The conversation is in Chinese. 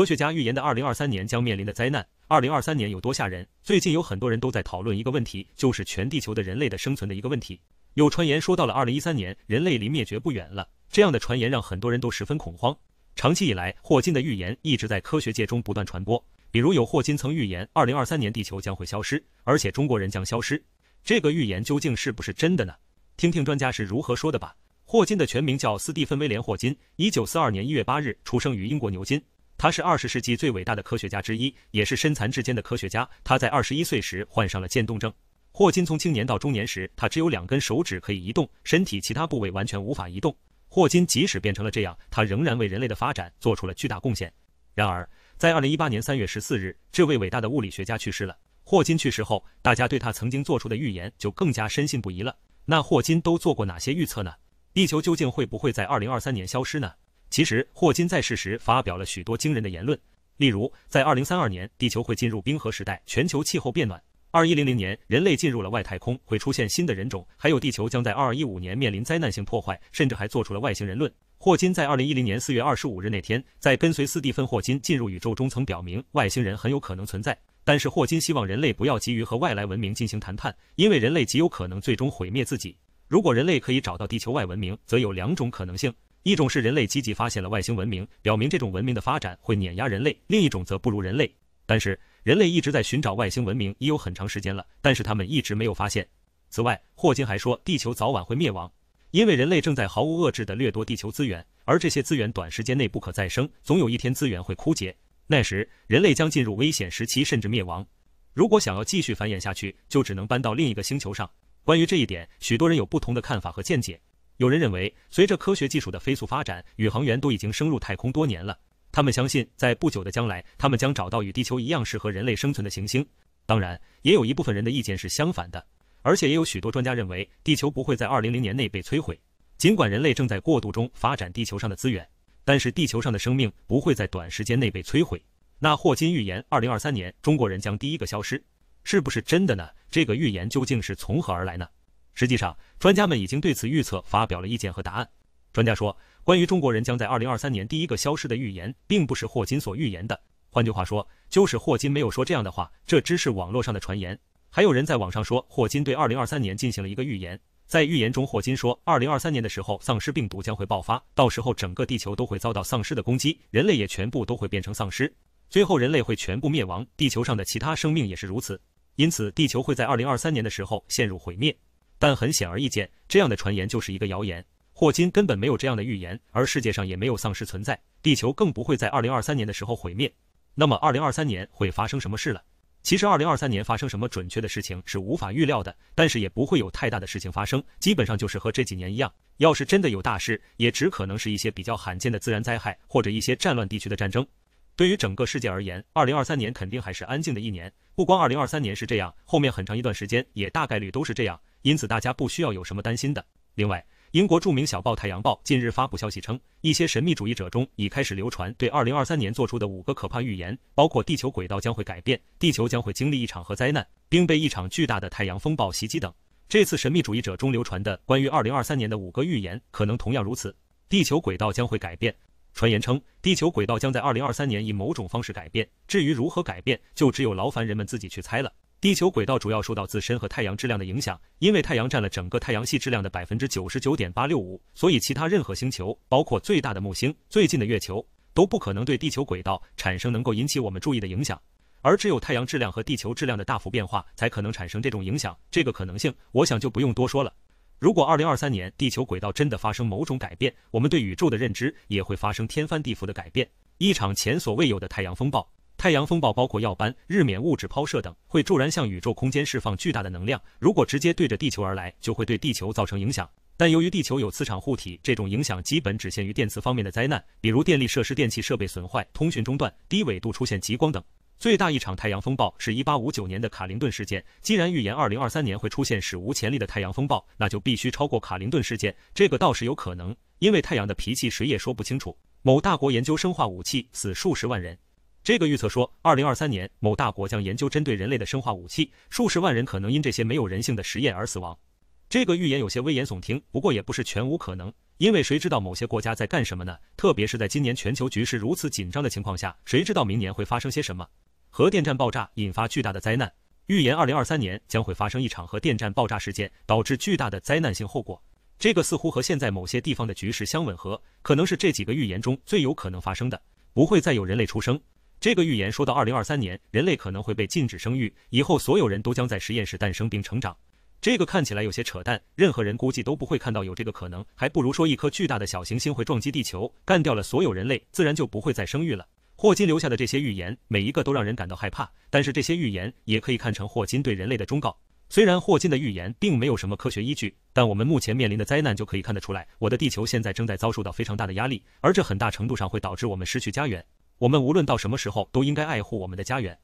科学家预言的二零二三年将面临的灾难，二零二三年有多吓人？最近有很多人都在讨论一个问题，就是全地球的人类的生存的一个问题。有传言说到了二零一三年，人类离灭绝不远了。这样的传言让很多人都十分恐慌。长期以来，霍金的预言一直在科学界中不断传播。比如，有霍金曾预言二零二三年地球将会消失，而且中国人将消失。这个预言究竟是不是真的呢？听听专家是如何说的吧。霍金的全名叫斯蒂芬威廉霍金，一九四二年一月八日出生于英国牛津。他是二十世纪最伟大的科学家之一，也是身残志坚的科学家。他在二十一岁时患上了渐冻症。霍金从青年到中年时，他只有两根手指可以移动，身体其他部位完全无法移动。霍金即使变成了这样，他仍然为人类的发展做出了巨大贡献。然而，在二零一八年三月十四日，这位伟大的物理学家去世了。霍金去世后，大家对他曾经做出的预言就更加深信不疑了。那霍金都做过哪些预测呢？地球究竟会不会在二零二三年消失呢？其实，霍金在世时发表了许多惊人的言论，例如在二零三二年地球会进入冰河时代，全球气候变暖；二一零零年人类进入了外太空，会出现新的人种；还有地球将在二二一五年面临灾难性破坏，甚至还做出了外星人论。霍金在二零一零年四月二十五日那天，在跟随斯蒂芬霍金进入宇宙中曾表明外星人很有可能存在，但是霍金希望人类不要急于和外来文明进行谈判，因为人类极有可能最终毁灭自己。如果人类可以找到地球外文明，则有两种可能性。一种是人类积极发现了外星文明，表明这种文明的发展会碾压人类；另一种则不如人类。但是人类一直在寻找外星文明已有很长时间了，但是他们一直没有发现。此外，霍金还说，地球早晚会灭亡，因为人类正在毫无遏制地掠夺地球资源，而这些资源短时间内不可再生，总有一天资源会枯竭，那时人类将进入危险时期，甚至灭亡。如果想要继续繁衍下去，就只能搬到另一个星球上。关于这一点，许多人有不同的看法和见解。有人认为，随着科学技术的飞速发展，宇航员都已经升入太空多年了。他们相信，在不久的将来，他们将找到与地球一样适合人类生存的行星。当然，也有一部分人的意见是相反的，而且也有许多专家认为，地球不会在2000年内被摧毁。尽管人类正在过度中发展地球上的资源，但是地球上的生命不会在短时间内被摧毁。那霍金预言2023年中国人将第一个消失，是不是真的呢？这个预言究竟是从何而来呢？实际上，专家们已经对此预测发表了意见和答案。专家说，关于中国人将在二零二三年第一个消失的预言，并不是霍金所预言的。换句话说，就是霍金没有说这样的话，这只是网络上的传言。还有人在网上说，霍金对二零二三年进行了一个预言，在预言中，霍金说，二零二三年的时候，丧尸病毒将会爆发，到时候整个地球都会遭到丧尸的攻击，人类也全部都会变成丧尸，最后人类会全部灭亡，地球上的其他生命也是如此。因此，地球会在二零二三年的时候陷入毁灭。但很显而易见，这样的传言就是一个谣言。霍金根本没有这样的预言，而世界上也没有丧尸存在，地球更不会在2023年的时候毁灭。那么2023年会发生什么事了？其实2023年发生什么准确的事情是无法预料的，但是也不会有太大的事情发生，基本上就是和这几年一样。要是真的有大事，也只可能是一些比较罕见的自然灾害或者一些战乱地区的战争。对于整个世界而言，2023年肯定还是安静的一年。不光2023年是这样，后面很长一段时间也大概率都是这样。因此，大家不需要有什么担心的。另外，英国著名小报《太阳报》近日发布消息称，一些神秘主义者中已开始流传对2023年做出的五个可怕预言，包括地球轨道将会改变、地球将会经历一场核灾难，并被一场巨大的太阳风暴袭击等。这次神秘主义者中流传的关于2023年的五个预言，可能同样如此。地球轨道将会改变，传言称地球轨道将在2023年以某种方式改变，至于如何改变，就只有劳烦人们自己去猜了。地球轨道主要受到自身和太阳质量的影响，因为太阳占了整个太阳系质量的百分之九十九点八六五，所以其他任何星球，包括最大的木星、最近的月球，都不可能对地球轨道产生能够引起我们注意的影响。而只有太阳质量和地球质量的大幅变化，才可能产生这种影响。这个可能性，我想就不用多说了。如果二零二三年地球轨道真的发生某种改变，我们对宇宙的认知也会发生天翻地覆的改变，一场前所未有的太阳风暴。太阳风暴包括耀斑、日冕物质抛射等，会骤然向宇宙空间释放巨大的能量。如果直接对着地球而来，就会对地球造成影响。但由于地球有磁场护体，这种影响基本只限于电磁方面的灾难，比如电力设施、电器设备损坏、通讯中断、低纬度出现极光等。最大一场太阳风暴是一八五九年的卡林顿事件。既然预言二零二三年会出现史无前例的太阳风暴，那就必须超过卡林顿事件。这个倒是有可能，因为太阳的脾气谁也说不清楚。某大国研究生化武器，死数十万人。这个预测说，二零二三年某大国将研究针对人类的生化武器，数十万人可能因这些没有人性的实验而死亡。这个预言有些危言耸听，不过也不是全无可能，因为谁知道某些国家在干什么呢？特别是在今年全球局势如此紧张的情况下，谁知道明年会发生些什么？核电站爆炸引发巨大的灾难，预言二零二三年将会发生一场核电站爆炸事件，导致巨大的灾难性后果。这个似乎和现在某些地方的局势相吻合，可能是这几个预言中最有可能发生的。不会再有人类出生。这个预言说到二零二三年，人类可能会被禁止生育，以后所有人都将在实验室诞生并成长。这个看起来有些扯淡，任何人估计都不会看到有这个可能。还不如说一颗巨大的小行星会撞击地球，干掉了所有人类，自然就不会再生育了。霍金留下的这些预言，每一个都让人感到害怕。但是这些预言也可以看成霍金对人类的忠告。虽然霍金的预言并没有什么科学依据，但我们目前面临的灾难就可以看得出来，我的地球现在正在遭受到非常大的压力，而这很大程度上会导致我们失去家园。我们无论到什么时候，都应该爱护我们的家园。